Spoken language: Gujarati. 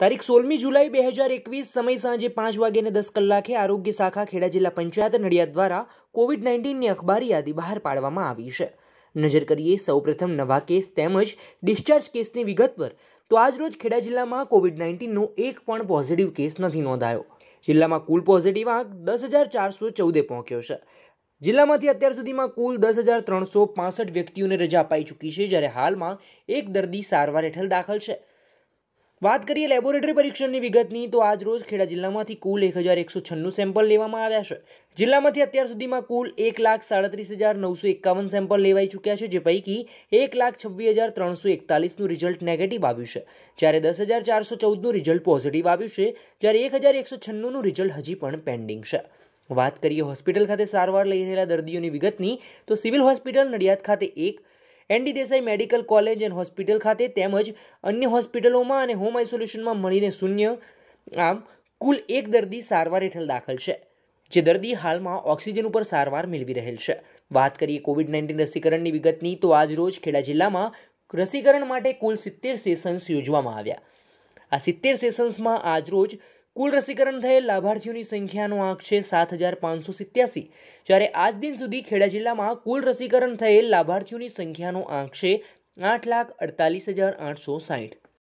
તારીખ સોળમી જુલાઈ બે હજાર એકવીસ સમય સાંજે પાંચ વાગ્યાને દસ કલાકે આરોગ્ય શાખા ખેડા જિલ્લા પંચાયત નડિયાદ દ્વારા કોવિડ નાઇન્ટીનની અખબારી યાદી બહાર પાડવામાં આવી છે નજર કરીએ સૌપ્રથમ નવા કેસ તેમજ ડિસ્ચાર્જ કેસની વિગત પર તો આજરોજ ખેડા જિલ્લામાં કોવિડ નાઇન્ટીનનો એક પણ પોઝિટિવ કેસ નથી નોંધાયો જિલ્લામાં કુલ પોઝિટિવ આંક દસ હજાર ચારસો ચૌદે પહોંચ્યો છે જિલ્લામાંથી અત્યાર સુધીમાં કુલ દસ હજાર ત્રણસો પાસઠ વ્યક્તિઓને રજા અપાઈ ચૂકી છે જ્યારે હાલમાં એક દર્દી સારવાર હેઠળ દાખલ છે વાત કરીએ લેબોરેટરી પરીક્ષણની વિગતની તો આજ રોજ ખેડા જિલ્લામાંથી કુલ એક હજાર એકસો છન્નું સેમ્પલ લેવામાં આવ્યા છે જિલ્લામાંથી અત્યાર સુધીમાં કુલ એક લાખ સાડત્રીસ હજાર નવસો એકાવન સેમ્પલ લેવાઈ ચૂક્યા છે જે પૈકી એક લાખ છવ્વીસ હજાર ત્રણસો એકતાલીસનું રિઝલ્ટ નેગેટિવ આવ્યું છે જ્યારે દસ હજાર ચારસો ચૌદનું રિઝલ્ટ પોઝિટિવ આવ્યું છે જ્યારે એક હજાર એકસો છન્નુંનું રિઝલ્ટ હજી પણ પેન્ડિંગ છે વાત કરીએ હોસ્પિટલ ખાતે સારવાર લઈ રહેલા દર્દીઓની વિગતની તો સિવિલ હોસ્પિટલ નડિયાદ ખાતે એક ND Desai medical college and hospital ખાતે તેમજ અન્ય હોસ્પિટલોમાં અને હોમ આઇસોલેશનમાં મળીને શૂન્ય આમ કુલ એક દર્દી સારવાર હેઠળ દાખલ છે જે દર્દી હાલમાં ઓક્સિજન ઉપર સારવાર મેળવી રહેલ છે વાત કરીએ કોવિડ નાઇન્ટીન રસીકરણની વિગતની તો આજ રોજ ખેડા જિલ્લામાં રસીકરણ માટે કુલ સિત્તેર સેશન્સ યોજવામાં આવ્યા આ સિત્તેર સેશન્સમાં આજરોજ કુલ રસીકરણ થયેલ લાભાર્થીઓની સંખ્યાનો આંક છે સાત હજાર પાંચસો સિત્યાસી જ્યારે આજ દિન સુધી ખેડા જિલ્લામાં કુલ રસીકરણ થયેલ લાભાર્થીઓની સંખ્યાનો આંક છે આઠ લાખ અડતાલીસ હજાર આઠસો સાઠ